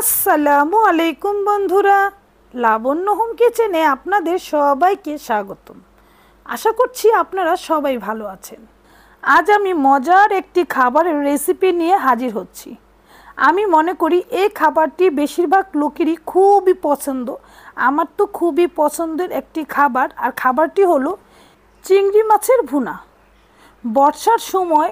আসসালামু আলাইকুম বন্ধুরা লাবণ্য হোম কিচেনে আপনাদের সবাইকে স্বাগতম আশা করছি আপনারা সবাই ভালো আছেন আজ আমি মজার একটি খাবারের রেসিপি নিয়ে হাজির হচ্ছি আমি মনে করি এই খাবারটি বেশিরভাগ লোকেরই খুবই পছন্দ আমার তো খুবই পছন্দের একটি খাবার আর খাবারটি হলো চিংড়ি মাছের ভুনা বর্ষার সময়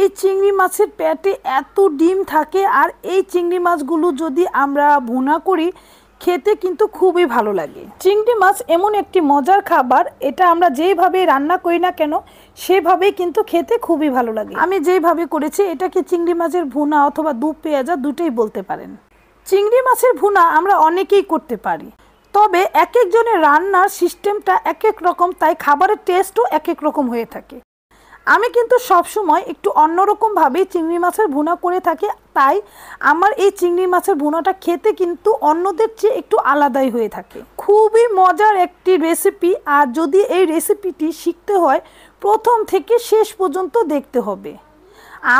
এই চিংড়ি মাছের পেটে এত ডিম থাকে আর এই চিংড়ি মাছগুলো যদি আমরা ভুনা করি খেতে কিন্তু খুবই ভালো লাগে চিংড়ি মাছ এমন একটি মজার খাবার এটা আমরা যেইভাবে রান্না করি না কেন সেভাবেই কিন্তু খেতে খুবই ভালো লাগে আমি যেইভাবে করেছি এটাকে চিংড়ি মাছের ভুনা অথবা দু পেঁয়াজা দুটোই বলতে পারেন চিংড়ি মাছের ভুনা আমরা অনেকেই করতে পারি তবে এক একজনের রান্নার সিস্টেমটা এক এক রকম তাই খাবারের টেস্টও এক এক রকম হয়ে থাকে আমি কিন্তু সবসময় একটু অন্যরকমভাবেই চিংড়ি মাছের ভুনা করে থাকি তাই আমার এই চিংড়ি মাছের ভুনাটা খেতে কিন্তু অন্যদের চেয়ে একটু আলাদাই হয়ে থাকে খুবই মজার একটি রেসিপি আর যদি এই রেসিপিটি শিখতে হয় প্রথম থেকে শেষ পর্যন্ত দেখতে হবে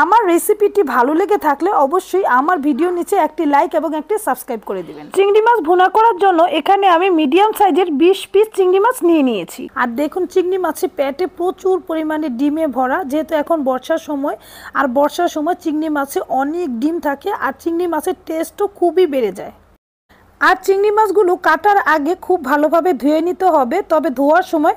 আমার রেসিপিটি ভালো লেগে থাকলে অবশ্যই আমার ভিডিও নিচে একটি লাইক এবং একটি সাবস্ক্রাইব করে দিবেন চিংড়ি মাছ ভুনা করার জন্য এখানে আমি মিডিয়াম সাইজের বিশ পিস চিংড়ি মাছ নিয়ে নিয়েছি আর দেখুন চিংড়ি মাছে পেটে প্রচুর পরিমাণে ডিমে ভরা যেহেতু এখন বর্ষার সময় আর বর্ষার সময় চিংড়ি মাছে অনেক ডিম থাকে আর চিংড়ি মাছের টেস্টও খুবই বেড়ে যায় আর চিংড়ি মাছগুলো কাটার আগে খুব ভালোভাবে ধুয়ে নিতে হবে তবে ধোয়ার সময়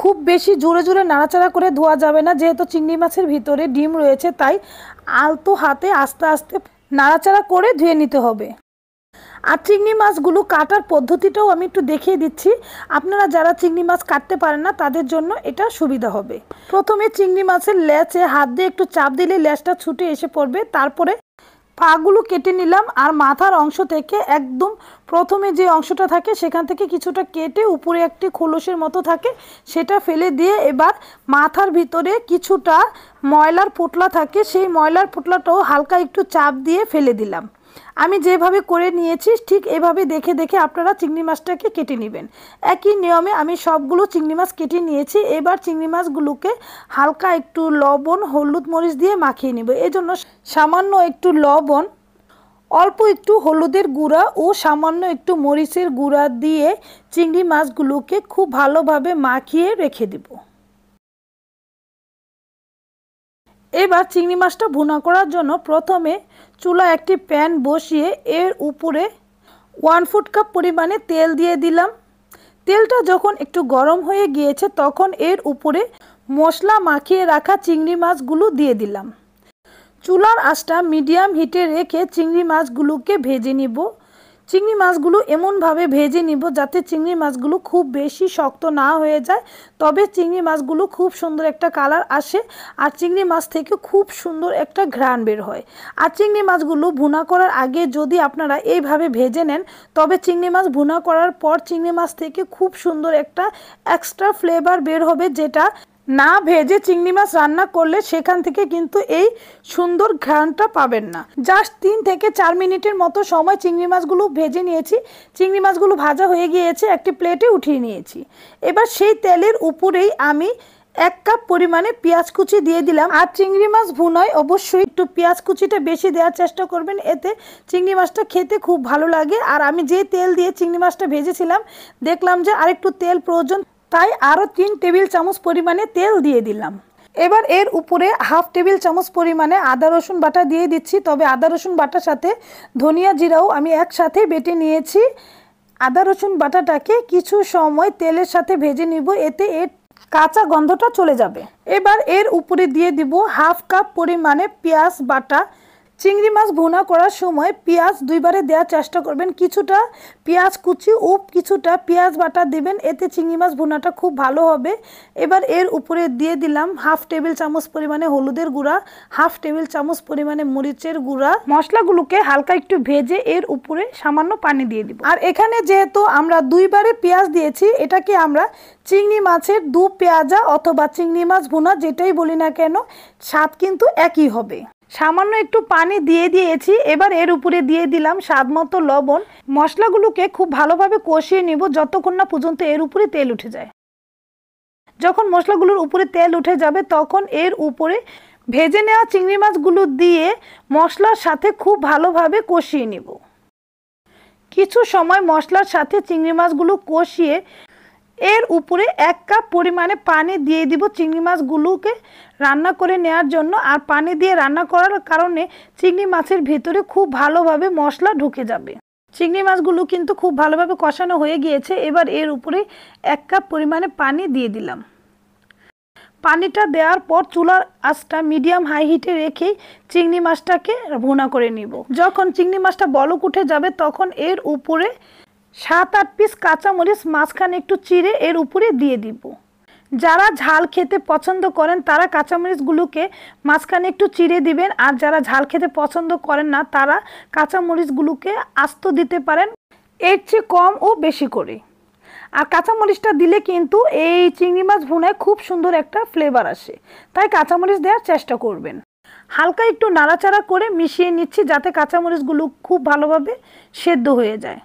খুব বেশি জোরে জোরে নাড়াচাড়া করে ধোয়া যাবে না যেহেতু চিংড়ি মাছের ভিতরে ডিম রয়েছে তাই আলতো হাতে আস্তে আস্তে নাড়াচাড়া করে ধুয়ে নিতে হবে আর চিংড়ি মাছগুলো কাটার পদ্ধতিটাও আমি একটু দেখিয়ে দিচ্ছি আপনারা যারা চিংড়ি মাছ কাটতে পারেন না তাদের জন্য এটা সুবিধা হবে প্রথমে চিংড়ি মাছের ল্যাচে হাত দিয়ে একটু চাপ দিলে ল্যাচটা ছুটে এসে পড়বে তারপরে পাগুলো কেটে নিলাম আর মাথার অংশ থেকে একদম প্রথমে যে অংশটা থাকে সেখান থেকে কিছুটা কেটে উপরে একটি খোলসের মতো থাকে সেটা ফেলে দিয়ে এবার মাথার ভিতরে কিছুটা ময়লার পোটলা থাকে সেই ময়লার পোটলাটাও হালকা একটু চাপ দিয়ে ফেলে দিলাম আমি যেভাবে করে নিয়েছি ঠিক এভাবে দেখে দেখে আপনারা চিংড়ি মাছটাকে কেটে নেবেন একই নিয়মে আমি সবগুলো চিংড়ি মাছ কেটে নিয়েছি এবার চিংড়ি মাছগুলোকে হালকা একটু লবণ হলুদ মরিচ দিয়ে মাখিয়ে নেব জন্য সামান্য একটু লবণ অল্প একটু হলুদের গুঁড়া ও সামান্য একটু মরিচের গুঁড়া দিয়ে চিংড়ি মাছগুলোকে খুব ভালোভাবে মাখিয়ে রেখে দেবো এবার চিংড়ি মাছটা ভুনা করার জন্য প্রথমে চুলা একটি প্যান বসিয়ে এর উপরে ওয়ান ফুট কাপ পরিমাণে তেল দিয়ে দিলাম তেলটা যখন একটু গরম হয়ে গিয়েছে তখন এর উপরে মশলা মাখিয়ে রাখা চিংড়ি মাছগুলো দিয়ে দিলাম চুলার আঁচটা মিডিয়াম হিটে রেখে চিংড়ি মাছগুলোকে ভেজে নিব চিংড়ি মাছগুলো এমনভাবে ভেজে নিব যাতে চিংড়ি মাছগুলো খুব বেশি শক্ত না হয়ে যায় তবে চিংড়ি মাছগুলো খুব সুন্দর একটা কালার আসে আর চিংড়ি মাছ থেকে খুব সুন্দর একটা ঘ্রাণ বের হয় আর চিংড়ি মাছগুলো ভুনা করার আগে যদি আপনারা এইভাবে ভেজে নেন তবে চিংড়ি মাছ ভুনা করার পর চিংড়ি মাছ থেকে খুব সুন্দর একটা এক্সট্রা ফ্লেভার বের হবে যেটা না ভেজে চিংড়ি মাছ রান্না করলে সেখান থেকে কিন্তু এই সুন্দর ঘ্রাণটা পাবেন না জাস্ট তিন থেকে চার মিনিটের মতো সময় চিংড়ি মাছগুলো ভেজে নিয়েছি চিংড়ি মাছগুলো ভাজা হয়ে গিয়েছে একটি প্লেটে উঠিয়ে নিয়েছি এবার সেই তেলের উপরেই আমি এক কাপ পরিমাণে পেঁয়াজ কুচি দিয়ে দিলাম আর চিংড়ি মাছ ভুনয় অবশ্যই একটু পেঁয়াজ কুচিটা বেশি দেওয়ার চেষ্টা করবেন এতে চিংড়ি মাছটা খেতে খুব ভালো লাগে আর আমি যে তেল দিয়ে চিংড়ি মাছটা ভেজেছিলাম দেখলাম যে আরেকটু তেল প্রয়োজন তাই আরও তিন টেবিল চামচ পরিমাণে তেল দিয়ে দিলাম এবার এর উপরে হাফ টেবিল চামচ পরিমাণে আদা রসুন বাটা দিয়ে দিচ্ছি তবে আদা রসুন বাটার সাথে ধনিয়া জিরাও আমি একসাথে বেটে নিয়েছি আদা রসুন বাটাটাকে কিছু সময় তেলের সাথে ভেজে নিব এতে এর কাঁচা গন্ধটা চলে যাবে এবার এর উপরে দিয়ে দিব হাফ কাপ পরিমাণে পেঁয়াজ বাটা চিংড়ি মাছ ভুনা করার সময় পেঁয়াজ দুইবারে দেওয়ার চেষ্টা করবেন কিছুটা পেঁয়াজ কুচি ও কিছুটা পেঁয়াজ বাটা দেবেন এতে চিংড়ি মাছ ভুনাটা খুব ভালো হবে এবার এর উপরে দিয়ে দিলাম হাফ টেবিল চামচ পরিমাণে হলুদের গুঁড়া হাফ টেবিল চামচ পরিমাণে মরিচের গুঁড়া মশলাগুলোকে হালকা একটু ভেজে এর উপরে সামান্য পানি দিয়ে দিব আর এখানে যেহেতু আমরা দুইবারে পেঁয়াজ দিয়েছি এটাকে আমরা চিংড়ি মাছের দু পেঁয়াজা অথবা চিংড়ি মাছ ভুনা যেটাই বলি না কেন স্বাদ কিন্তু একই হবে সামান্য একটু পানি দিয়ে দিয়েছি এবার এর উপরে দিয়ে দিলাম স্বাদমতো লবণ মশলাগুলোকে খুব ভালোভাবে কষিয়ে নিব যতক্ষণ না পর্যন্ত এর উপরে তেল উঠে যায় যখন মশলাগুলোর উপরে তেল উঠে যাবে তখন এর উপরে ভেজে নেওয়া চিংড়ি মাছগুলো দিয়ে মশলার সাথে খুব ভালোভাবে কষিয়ে নিব কিছু সময় মশলার সাথে চিংড়ি মাছগুলো কষিয়ে এর উপরে এক কাপ পরিমাণে পানি দিয়ে দিব চিংড়ি মাছগুলোকে রান্না করে নেওয়ার জন্য আর পানি দিয়ে রান্না করার কারণে চিংড়ি মাছের ভেতরে খুব ভালোভাবে মশলা ঢুকে যাবে চিংড়ি মাছগুলো কিন্তু খুব ভালোভাবে কষানো হয়ে গিয়েছে এবার এর উপরে এক কাপ পরিমাণে পানি দিয়ে দিলাম পানিটা দেওয়ার পর চুলার আঁচটা মিডিয়াম হাই হিটে রেখে চিংড়ি মাছটাকে ভুনা করে নিব যখন চিংড়ি মাছটা বলক উঠে যাবে তখন এর উপরে সাত আট পিস কাঁচামরিচ মাঝখানে একটু চিড়ে এর উপরে দিয়ে দিব যারা ঝাল খেতে পছন্দ করেন তারা কাঁচামরিচগুলোকে মাঝখানে একটু চিড়ে দিবেন আর যারা ঝাল খেতে পছন্দ করেন না তারা কাঁচামরিচগুলোকে আস্ত দিতে পারেন এর চেয়ে কম ও বেশি করে আর কাঁচামরিচটা দিলে কিন্তু এই চিংড়ি মাছ ভুনায় খুব সুন্দর একটা ফ্লেভার আসে তাই কাঁচামরিচ দেওয়ার চেষ্টা করবেন হালকা একটু নাড়াচাড়া করে মিশিয়ে নিচ্ছি যাতে কাঁচামরিচগুলো খুব ভালোভাবে সেদ্ধ হয়ে যায়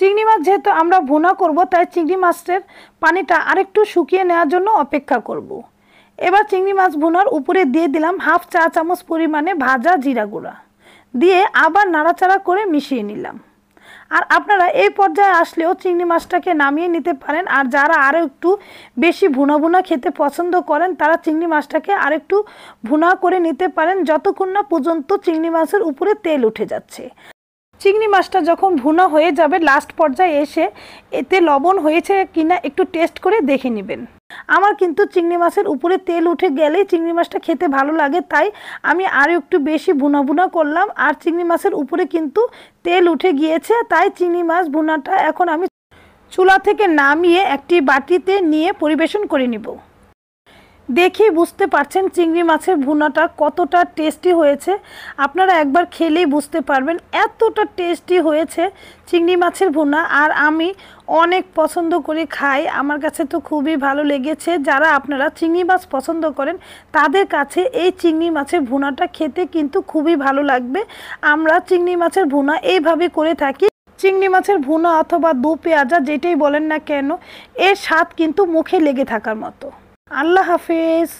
চিংড়ি মাছ যেহেতু আমরা ভুনা করব তাই চিংড়ি মাছের পানিটা আরেকটু শুকিয়ে নেওয়ার জন্য অপেক্ষা করব। এবার চিংড়ি মাছ ভুনার উপরে দিয়ে দিলাম হাফ চা চামচ পরিমাণে ভাজা জিরা গুঁড়া দিয়ে আবার নাড়াচাড়া করে মিশিয়ে নিলাম আর আপনারা এই পর্যায়ে আসলেও চিংড়ি মাছটাকে নামিয়ে নিতে পারেন আর যারা আরও একটু বেশি ভুনা ভুনা খেতে পছন্দ করেন তারা চিংড়ি মাছটাকে আরেকটু ভুনা করে নিতে পারেন যতক্ষণ না পর্যন্ত চিংড়ি মাছের উপরে তেল উঠে যাচ্ছে চিংড়ি মাছটা যখন ভুনা হয়ে যাবে লাস্ট পর্যায়ে এসে এতে লবণ হয়েছে কিনা একটু টেস্ট করে দেখে নেবেন আমার কিন্তু চিংড়ি মাছের উপরে তেল উঠে গেলে চিংড়ি মাছটা খেতে ভালো লাগে তাই আমি আরও একটু বেশি ভুনা ভুনা করলাম আর চিংড়ি মাছের উপরে কিন্তু তেল উঠে গিয়েছে তাই চিংড়ি মাছ ভুনাটা এখন আমি চুলা থেকে নামিয়ে একটি বাটিতে নিয়ে পরিবেশন করে নিব দেখি বুঝতে পারছেন চিংড়ি মাছের ভুনাটা কতটা টেস্টি হয়েছে আপনারা একবার খেলেই বুঝতে পারবেন এতটা টেস্টি হয়েছে চিংড়ি মাছের ভুনা আর আমি অনেক পছন্দ করে খাই আমার কাছে তো খুবই ভালো লেগেছে যারা আপনারা চিংড়ি মাছ পছন্দ করেন তাদের কাছে এই চিংড়ি মাছের ভুনাটা খেতে কিন্তু খুবই ভালো লাগবে আমরা চিংড়ি মাছের ভুনা এইভাবে করে থাকি চিংড়ি মাছের ভুনা অথবা দু পেঁয়াজা যেটাই বলেন না কেন এর স্বাদ কিন্তু মুখে লেগে থাকার মতো আল্লাহ হাফেজ